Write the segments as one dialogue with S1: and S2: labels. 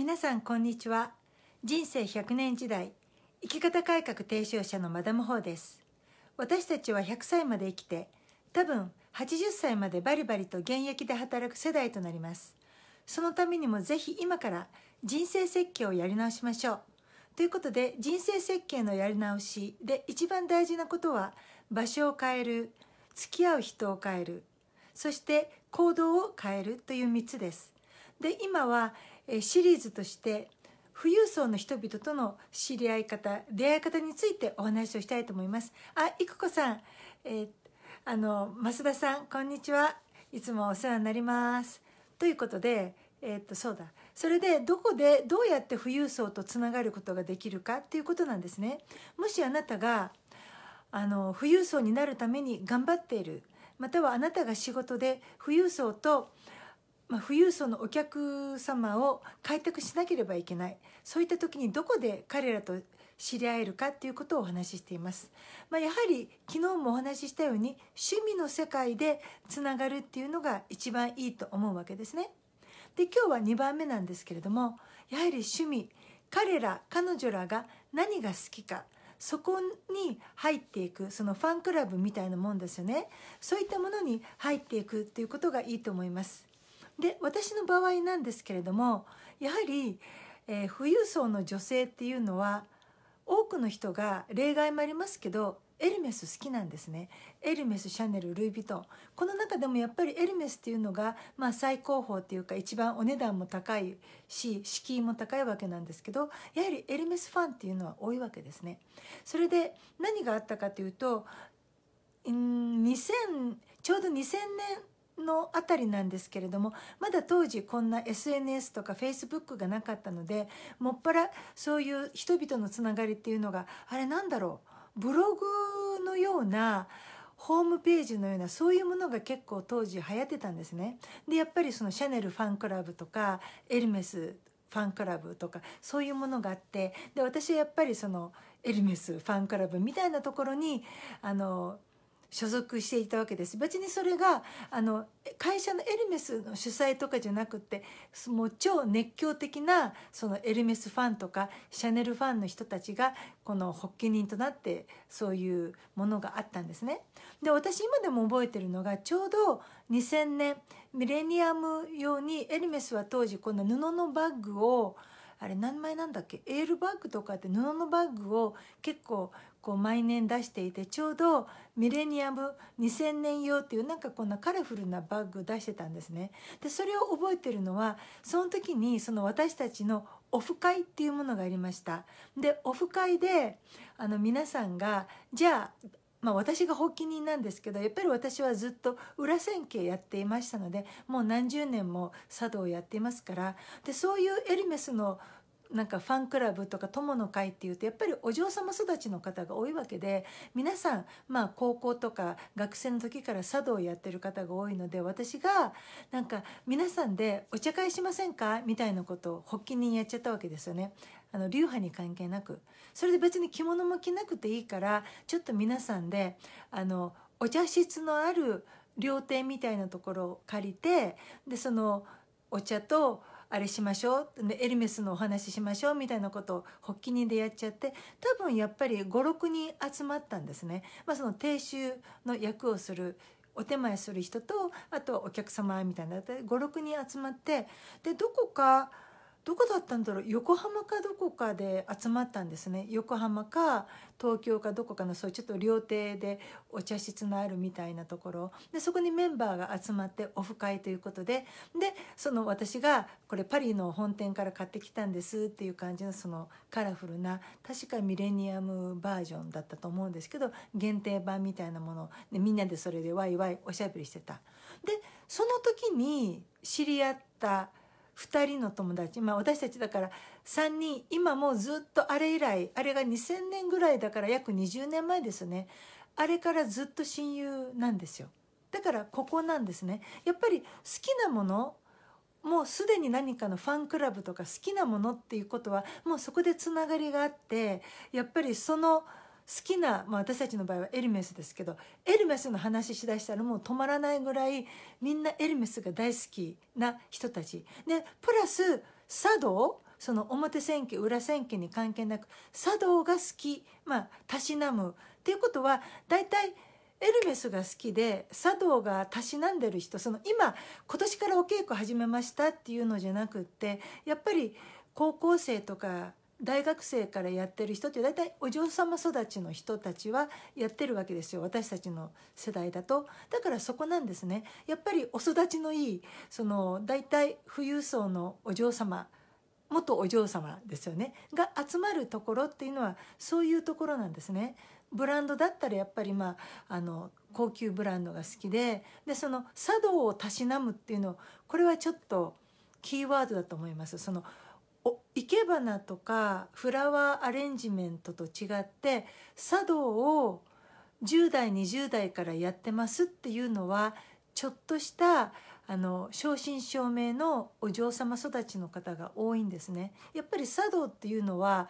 S1: 皆さんこんにちは人生100年時代生き方改革提唱者のマダム・ホーです私たちは100歳まで生きて多分80歳までバリバリと現役で働く世代となりますそのためにもぜひ今から人生設計をやり直しましょうということで人生設計のやり直しで一番大事なことは場所を変える付き合う人を変えるそして行動を変えるという3つですで今はシリーズとして富裕層の人々との知り合い方出会い方についてお話をしたいと思いますあ、いくこさん、えー、あの増田さんこんにちはいつもお世話になりますということでえー、っとそうだそれでどこでどうやって富裕層とつながることができるかっていうことなんですねもしあなたがあの富裕層になるために頑張っているまたはあなたが仕事で富裕層とまあ、富裕層のお客様を開拓しなければいけないそういった時にどこで彼らと知り合えるかていうことをお話ししています、まあ、やはり昨日もお話ししたように趣味の世界でつながるっていうのが一番いいと思うわけですねで今日は2番目なんですけれどもやはり趣味彼ら彼女らが何が好きかそこに入っていくそのファンクラブみたいなもんですよねそういったものに入っていくっていうことがいいと思いますで私の場合なんですけれどもやはり、えー、富裕層の女性っていうのは多くの人が例外もありますけどエルメス好きなんですねエルメスシャネルルイ・ヴィトンこの中でもやっぱりエルメスっていうのが、まあ、最高峰っていうか一番お値段も高いし敷居も高いわけなんですけどやはりエルメスファンっていうのは多いわけですね。それで何があったかというとうん2000ちょうど2000年のあたりなんですけれどもまだ当時こんな SNS とか Facebook がなかったのでもっぱらそういう人々のつながりっていうのがあれなんだろうブログのようなホームページのようなそういうものが結構当時流行ってたんですね。でやっぱりそのシャネルファンクラブとかエルメスファンクラブとかそういうものがあってで私はやっぱりそのエルメスファンクラブみたいなところにあの所属していたわけです別にそれがあの会社のエルメスの主催とかじゃなくてもう超熱狂的なそのエルメスファンとかシャネルファンの人たちがこの発起人となってそういうものがあったんですね。で私今でも覚えてるのがちょうど2000年ミレニアム用にエルメスは当時この布のバッグをあれ何枚なんだっけエールバッグとかって布のバッグを結構こう毎年出していてちょうどミレニアム2000年用っていうなんかこんなカラフルなバッグを出してたんですね。でそれを覚えてるのはその時にその私たちのオフ会っていうものがありました。でオフ会であの皆さんがじゃあまあ、私が発起人なんですけどやっぱり私はずっと裏千家やっていましたのでもう何十年も茶道をやっていますからでそういうエルメスのなんかファンクラブとか友の会っていうとやっぱりお嬢様育ちの方が多いわけで皆さんまあ高校とか学生の時から茶道をやってる方が多いので私がなんか皆さんでお茶会しませんかみたいなことを発起人やっちゃったわけですよね。あの流派に関係なくそれで別に着物も着なくていいからちょっと皆さんであのお茶室のある料亭みたいなところを借りてでそのお茶とあれしましょうエルメスのお話しましょうみたいなことを発起人でやっちゃって多分やっぱり56人集まったんですね。まあ、その亭主の役をするお手前する人とあとはお客様みたいな56人集まってでどこかどこだったんだろう横浜かどこかで集まったんですね横浜か東京かどこかのそういうちょっと料亭でお茶室のあるみたいなところでそこにメンバーが集まってオフ会ということででその私がこれパリの本店から買ってきたんですっていう感じのそのカラフルな確かミレニアムバージョンだったと思うんですけど限定版みたいなものでみんなでそれでワイワイおしゃべりしてた。でその時に知り合った2人の友達、まあ、私たちだから3人今もうずっとあれ以来あれが2000年ぐらいだから約20年前ですねあれからずっと親友なんですよだからここなんですねやっぱり好きなものもうすでに何かのファンクラブとか好きなものっていうことはもうそこでつながりがあってやっぱりその。きな、まあ、私たちの場合はエルメスですけどエルメスの話しだしたらもう止まらないぐらいみんなエルメスが大好きな人たち。でプラス茶道その表千家裏千家に関係なく茶道が好きまあたしなむっていうことは大体エルメスが好きで茶道がたしなんでる人その今今年からお稽古始めましたっていうのじゃなくってやっぱり高校生とか大学生からやってる人って大体お嬢様育ちの人たちはやってるわけですよ私たちの世代だとだからそこなんですねやっぱりお育ちのいいその大体富裕層のお嬢様元お嬢様ですよねが集まるところっていうのはそういうところなんですね。ブランドだったらやっぱりまああの高級ブランドが好きででその茶道をたしなむっていうのこれはちょっとキーワードだと思います。その生け花とかフラワーアレンジメントと違って茶道を10代20代からやってますっていうのはちょっとしたあの正真正銘のお嬢様育ちの方が多いんですね。やっぱり茶道っていうのは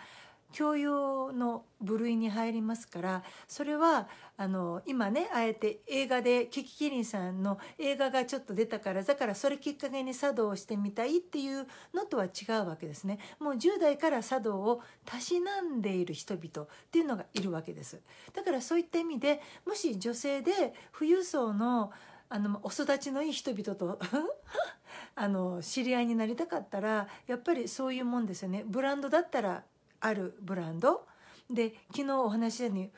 S1: 教養の部類に入りますからそれはあの今ねあえて映画でキキキリンさんの映画がちょっと出たからだからそれきっかけに茶道をしてみたいっていうのとは違うわけですねもう10代から茶道をたしなんでいる人々っていうのがいるわけですだからそういった意味でもし女性で富裕層のあのお育ちのいい人々と あの知り合いになりたかったらやっぱりそういうもんですよねブランドだったらあるブランドで昨日お話ししたように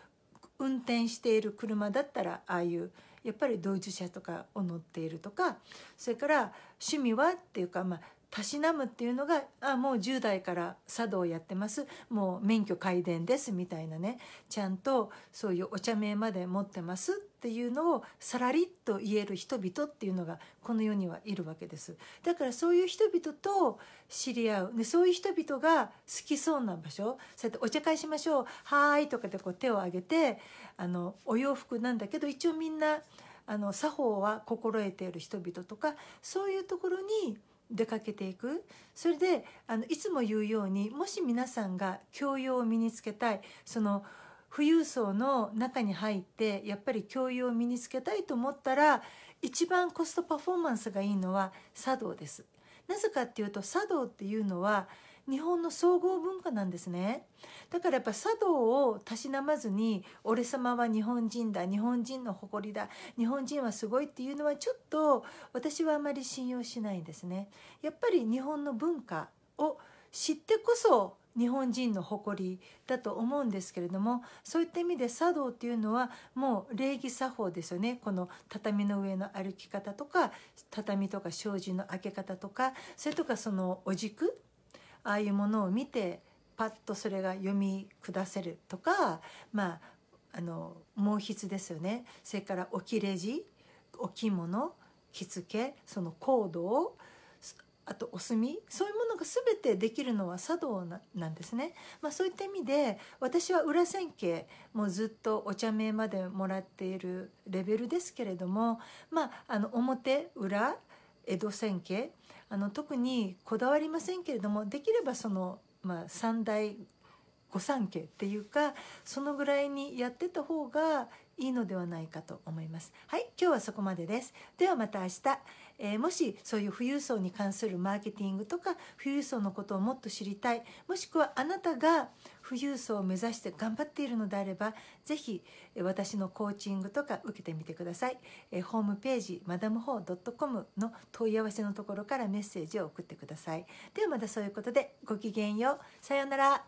S1: 運転している車だったらああいうやっぱりドイツ車とかを乗っているとかそれから趣味はっていうか、まあ、たしなむっていうのがあもう10代から茶道やってますもう免許改伝ですみたいなねちゃんとそういうお茶名まで持ってますっていうのをさらりと言える人々っていうのがこの世にはいるわけですだからそういう人々と知り合うでそういう人々が好きそうな場所そうやって「お茶会しましょうはーい」とかでこう手を挙げてあのお洋服なんだけど一応みんなあの作法は心得ている人々とかそういうところに出かけていくそれであのいつも言うようにもし皆さんが教養を身につけたいその富裕層の中に入ってやっぱり教養を身につけたいと思ったら一番コストパフォーマンスがいいのは茶道です。なぜかっていうと茶道っていうのは日本の総合文化なんですねだからやっぱ茶道をたしなまずに「俺様は日本人だ日本人の誇りだ日本人はすごい」っていうのはちょっと私はあまり信用しないんですね。やっぱり日本の文化を知ってこそ日本人の誇りだと思うんですけれどもそういった意味で茶道っていうのはもう礼儀作法ですよねこの畳の上の歩き方とか畳とか障子の開け方とかそれとかそのお軸ああいうものを見てパッとそれが読み下せるとかまああの毛筆ですよねそれから置きレジ置物着付けそのコードをあとお墨そういうものが全てできるのは茶道なんですね、まあ、そういった意味で私は裏千家もうずっとお茶名までもらっているレベルですけれども、まあ、あの表裏江戸千家あの特にこだわりませんけれどもできればその、まあ、三大御三家っていうかそのぐらいにやってた方がいいのではないかと思います。はい今日はそこまでです。ではまた明日。えー、もしそういう富裕層に関するマーケティングとか富裕層のことをもっと知りたいもしくはあなたが富裕層を目指して頑張っているのであれば是非私のコーチングとか受けてみてください、えー、ホームページマダムホー .com の問い合わせのところからメッセージを送ってくださいではまたそういうことでごきげんようさようなら